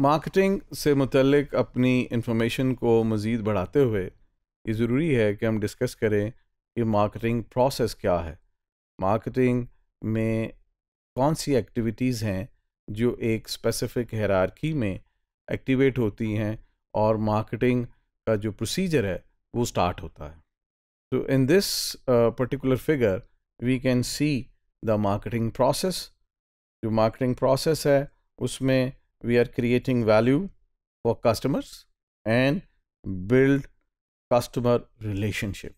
Marketing से मुतलक अपनी information को मज़ीद बढ़ाते हुए ये ज़रूरी है कि हम डिस्कस करें कि मार्केटिंग प्रोसेस क्या है मार्केटिंग में कौन सी एक्टिविटीज़ हैं जो एक स्पेसिफिक हरारकी में एक्टिवेट होती हैं और मार्केटिंग का जो प्रोसीजर है वो स्टार्ट होता है तो in this particular figure we can see the marketing process जो मार्केटिंग प्रोसेस है उसमें we are creating value for customers and build customer relationship.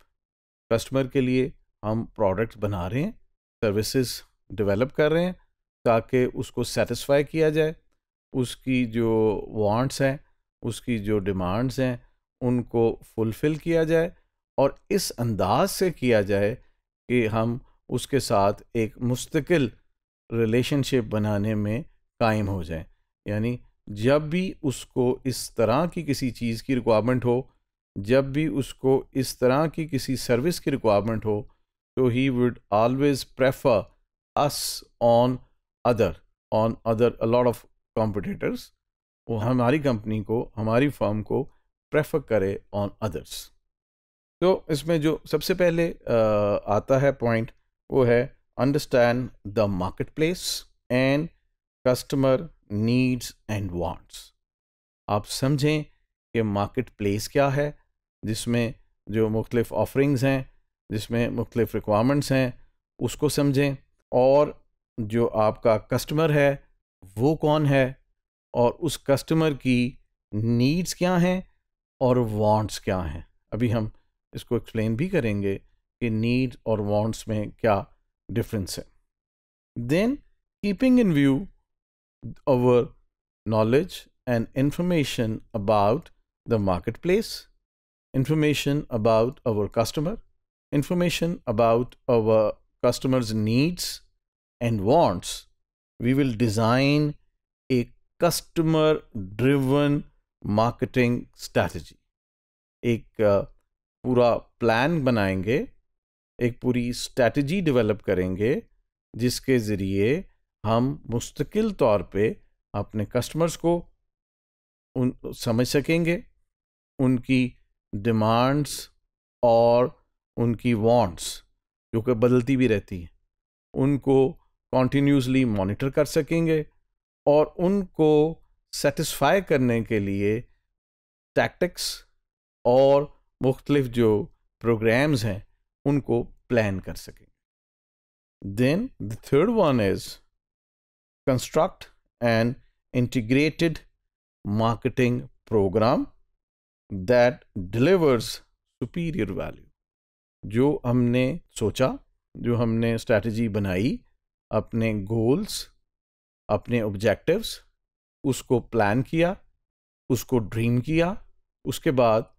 Customer के लिए हम प्रोडक्ट बना रहे हैं सर्विसेज डेवलप कर रहे हैं ताकि उसको सेटिस्फाई किया जाए उसकी जो वांट्स हैं उसकी जो डिमांड्स हैं उनको फुलफ़िल किया जाए और इस अंदाज से किया जाए कि हम उसके साथ एक मुस्तकिल रिलेशनशिप बनाने में कायम हो जाएं यानी जब भी उसको इस तरह की किसी चीज़ की रिक्वायरमेंट हो जब भी उसको इस तरह की किसी सर्विस की रिक्वायरमेंट हो तो he would always prefer us on other on other a lot of competitors वो हमारी कंपनी को हमारी फर्म को प्रेफर करे ऑन अदर्स तो इसमें जो सबसे पहले आ, आता है पॉइंट वो है understand the market place and customer needs and wants आप समझें कि मार्केट प्लेस क्या है जिसमें जो मुख्तलिफ़ ऑफरिंग्स हैं जिसमें मुख्तलिफ़ रिक्वायरमेंट्स हैं उसको समझें और जो आपका कस्टमर है वो कौन है और उस कस्टमर की नीड्स क्या हैं और वांट्स क्या हैं अभी हम इसको एक्सप्लेन भी करेंगे कि नीड और वांट्स में क्या डिफरेंस है then keeping in view our knowledge and information about the marketplace, information about our customer, information about our customer's needs and wants. We will design a customer driven marketing strategy. एक पूरा plan बनाएंगे एक पूरी strategy develop करेंगे जिसके ज़रिए हम मुस्तकिल तौर पे अपने कस्टमर्स को उन समझ सकेंगे उनकी डिमांड्स और उनकी वांट्स जो कि बदलती भी रहती हैं उनको कॉन्टीन्यूसली मॉनिटर कर सकेंगे और उनको सेटिस्फाई करने के लिए टैक्टिक्स और मुख्तलिफ जो प्रोग्राम्स हैं उनको प्लान कर सकेंगे then the third one is construct an integrated marketing program that delivers superior value. जो हमने सोचा जो हमने स्ट्रैटेजी बनाई अपने गोल्स अपने ऑब्जेक्टिव्स उसको प्लान किया उसको ड्रीम किया उसके बाद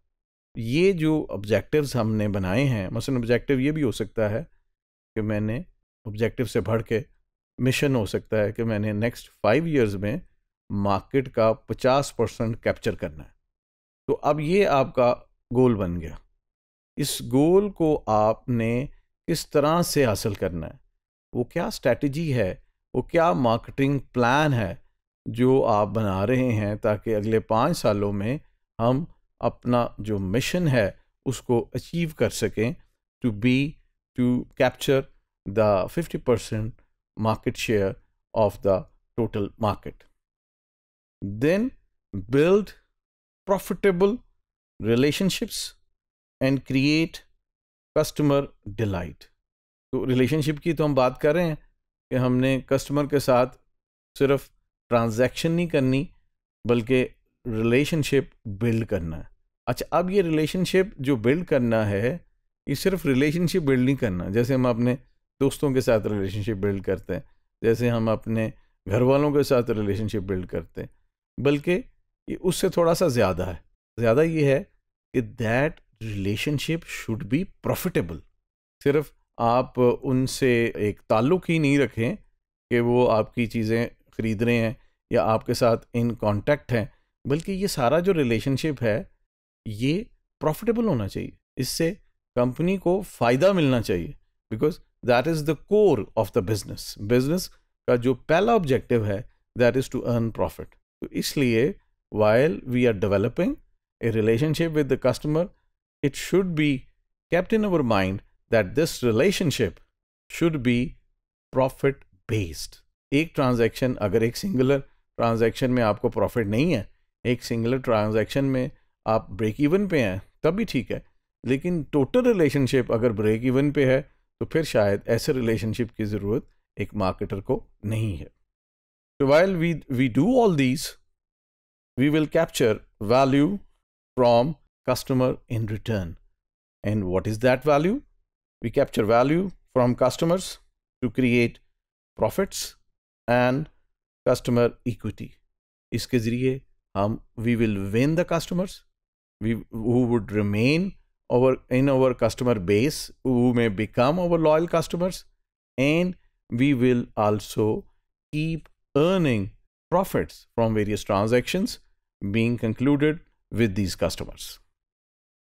ये जो ऑब्जेक्टिव्स हमने बनाए हैं मसलन ऑब्जेक्टिव ये भी हो सकता है कि मैंने ऑब्जेक्टिव से बढ़ के मिशन हो सकता है कि मैंने नेक्स्ट फाइव ईयर्स में मार्केट का पचास परसेंट कैप्चर करना है तो अब ये आपका गोल बन गया इस गोल को आपने किस तरह से हासिल करना है वो क्या स्ट्रेटजी है वो क्या मार्केटिंग प्लान है जो आप बना रहे हैं ताकि अगले पाँच सालों में हम अपना जो मिशन है उसको अचीव कर सकें to be to capture the fifty percent market share of the total market. Then build profitable relationships and create customer delight. तो relationship की तो हम बात कर रहे हैं कि हमने customer के साथ सिर्फ transaction नहीं करनी बल्कि relationship build करना है अच्छा अब ये relationship जो build करना है ये सिर्फ relationship build नहीं करना जैसे हम अपने दोस्तों के साथ रिलेशनशिप बिल्ड करते हैं जैसे हम अपने घर वालों के साथ रिलेशनशिप बिल्ड करते हैं बल्कि ये उससे थोड़ा सा ज़्यादा है ज़्यादा ये है कि that relationship should be profitable सिर्फ आप उनसे एक ताल्लुक ही नहीं रखें कि वो आपकी चीज़ें ख़रीद रहे हैं या आपके साथ इन कांटेक्ट हैं बल्कि ये सारा जो रिलेशनशिप है ये प्रॉफिटेबल होना चाहिए इससे कंपनी को फ़ायदा मिलना चाहिए because that is the core of the business business का जो पहला ऑब्जेक्टिव है that is to earn profit तो इसलिए while we are developing a relationship with the customer it should be kept in our mind that this relationship should be profit based एक transaction अगर एक singular transaction में आपको profit नहीं है एक सिंगुलर ट्रांजेक्शन में आप ब्रेक इवन पे हैं तब भी ठीक है लेकिन टोटल रिलेशनशिप अगर ब्रेक इवन पे है तो फिर शायद ऐसे रिलेशनशिप की ज़रूरत एक मार्केटर को नहीं है तो well we we do all these we will capture value from customer in return and what is that value we capture value from customers to create profits and customer equity इसके जरिए हम we will win the customers we who would remain our in our customer base who may become our loyal customers and we will also keep earning profits from various transactions being concluded with these customers